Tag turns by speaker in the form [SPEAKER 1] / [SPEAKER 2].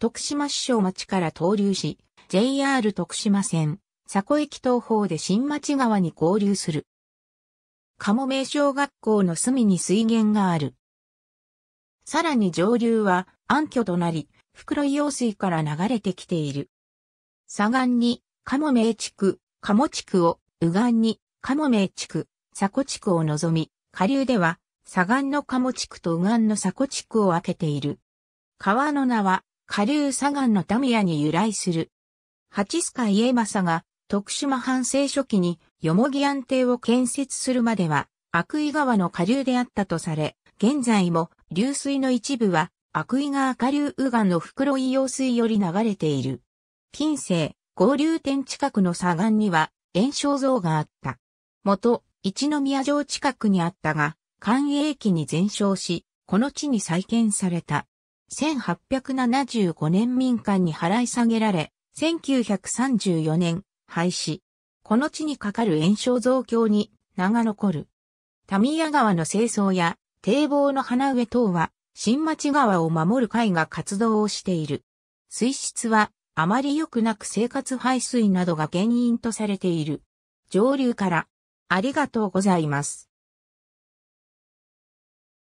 [SPEAKER 1] 徳島市小町から投流し、JR 徳島線、佐古駅東方で新町川に合流する。鴨名小学校の隅に水源がある。さらに上流は暗渠となり、袋井用水から流れてきている。左岸に鴨名地区、鴨地区を、右岸に鴨名地区、佐古地区を望み、下流では左岸の鴨地区と右岸の佐古地区を分けている。川の名は下流砂岩の田ミに由来する。八須賀家政が徳島藩政初期によもぎ安定を建設するまでは悪意川の下流であったとされ、現在も流水の一部は悪意川下流右岸の袋井用水より流れている。近世、合流点近くの砂岩には炎症像があった。元、一宮城近くにあったが、寛永期に全焼し、この地に再建された。1875年民間に払い下げられ、1934年廃止。この地にかかる炎症増強に名が残る。タミヤ川の清掃や堤防の花植え等は新町川を守る会が活動をしている。水質はあまり良くなく生活排水などが原因とされている。上流からありがとうございます。